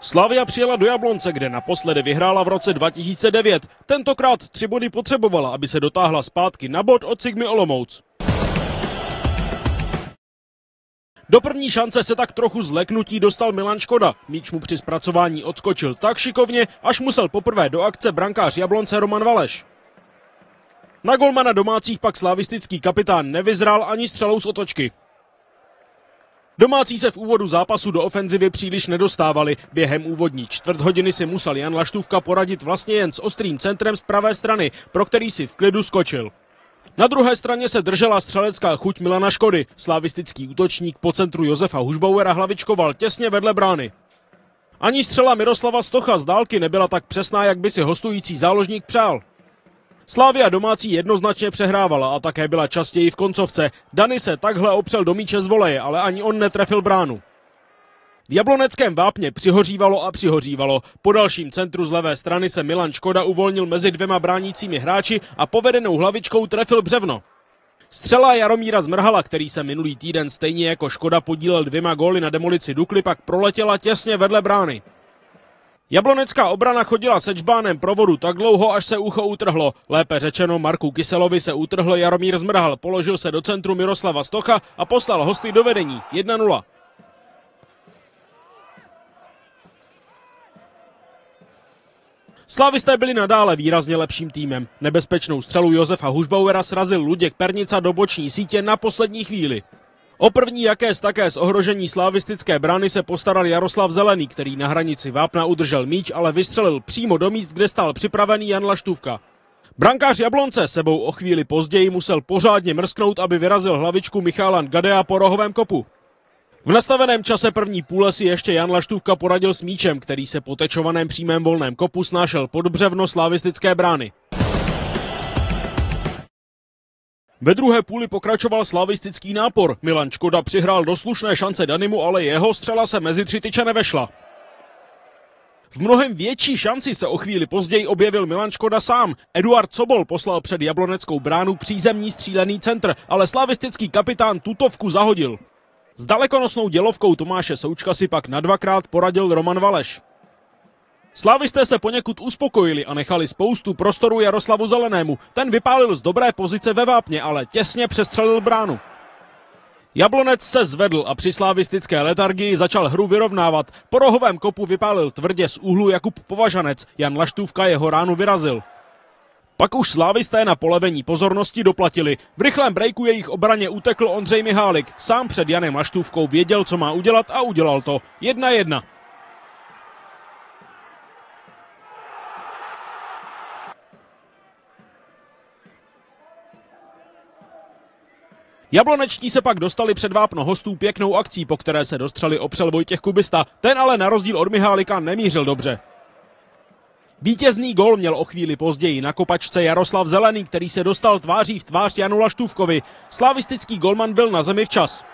Slavia přijela do Jablonce, kde naposledy vyhrála v roce 2009. Tentokrát tři body potřebovala, aby se dotáhla zpátky na bod od Sigmy Olomouc. Do první šance se tak trochu zleknutí dostal Milan Škoda. Míč mu při zpracování odskočil tak šikovně, až musel poprvé do akce brankář Jablonce Roman Valeš. Na golmana domácích pak slavistický kapitán nevyzrál ani střelou z otočky. Domácí se v úvodu zápasu do ofenzivy příliš nedostávali. Během úvodní hodiny si musel Jan Laštůvka poradit vlastně jen s ostrým centrem z pravé strany, pro který si v klidu skočil. Na druhé straně se držela střelecká chuť Milana Škody. Slavistický útočník po centru Josefa Hušbauera hlavičkoval těsně vedle brány. Ani střela Miroslava Stocha z dálky nebyla tak přesná, jak by si hostující záložník přál. Slávia domácí jednoznačně přehrávala a také byla častěji v koncovce. Dany se takhle opřel do míče z voleje, ale ani on netrefil bránu. V jabloneckém vápně přihořívalo a přihořívalo. Po dalším centru z levé strany se Milan Škoda uvolnil mezi dvěma bránícími hráči a povedenou hlavičkou trefil břevno. Střela Jaromíra Zmrhala, který se minulý týden stejně jako Škoda podílel dvěma góly na demolici Dukly, pak proletěla těsně vedle brány. Jablonecká obrana chodila se čbánem provodu tak dlouho, až se ucho utrhlo. Lépe řečeno, Marku Kyselovi se utrhl Jaromír Zmrhal, položil se do centru Miroslava Stocha a poslal hosty do vedení 1-0. Slavisté byli nadále výrazně lepším týmem. Nebezpečnou střelu Josefa Hušbauera srazil Luděk Pernica do boční sítě na poslední chvíli. O první z také z ohrožení slavistické brány se postaral Jaroslav Zelený, který na hranici vápna udržel míč, ale vystřelil přímo do míst, kde stál připravený Jan Laštůvka. Brankář Jablonce sebou o chvíli později musel pořádně mrsknout, aby vyrazil hlavičku Michálan Gadea po rohovém kopu. V nastaveném čase první půle si ještě Jan Laštůvka poradil s míčem, který se po tečovaném přímém volném kopu snášel pod břevno slavistické brány. Ve druhé půli pokračoval slavistický nápor. Milan Škoda přihrál do slušné šance Danimu, ale jeho střela se mezi tři tyče nevešla. V mnohem větší šanci se o chvíli později objevil Milan Škoda sám. Eduard Sobol poslal před jabloneckou bránu přízemní střílený centr, ale slavistický kapitán tutovku zahodil. S dalekonosnou dělovkou Tomáše Součka si pak na dvakrát poradil Roman Valeš. Slavisté se poněkud uspokojili a nechali spoustu prostoru Jaroslavu Zelenému. Ten vypálil z dobré pozice ve vápně, ale těsně přestřelil bránu. Jablonec se zvedl a při slavistické letargii začal hru vyrovnávat. Po rohovém kopu vypálil tvrdě z úhlu Jakub Považanec, Jan Laštůvka jeho ránu vyrazil. Pak už slávisté na polevení pozornosti doplatili. V rychlém brejku jejich obraně utekl Ondřej Mihálik. Sám před Janem Laštůvkou věděl, co má udělat a udělal to. Jedna jedna. Jablonečtí se pak dostali před vápno hostů pěknou akcí, po které se dostřeli opřel Vojtěch Kubista. Ten ale na rozdíl od Mihálika nemířil dobře. Vítězný gol měl o chvíli později na kopačce Jaroslav Zelený, který se dostal tváří v tvář Janu Laštůvkovi. Slavistický golman byl na zemi včas.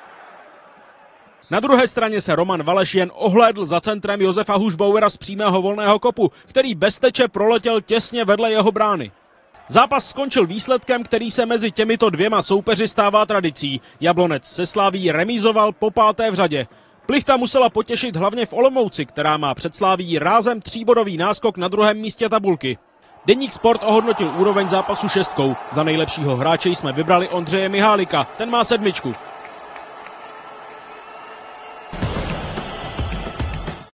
Na druhé straně se Roman Valeš jen ohlédl za centrem Josefa Hušbauera z přímého volného kopu, který bez teče proletěl těsně vedle jeho brány. Zápas skončil výsledkem, který se mezi těmito dvěma soupeři stává tradicí. Jablonec se slaví remízoval po páté v řadě. Plichta musela potěšit hlavně v Olomouci, která má před Sláví rázem tříbodový náskok na druhém místě tabulky. Deník Sport ohodnotil úroveň zápasu šestkou. Za nejlepšího hráče jsme vybrali Ondřeje Mihálika, ten má sedmičku.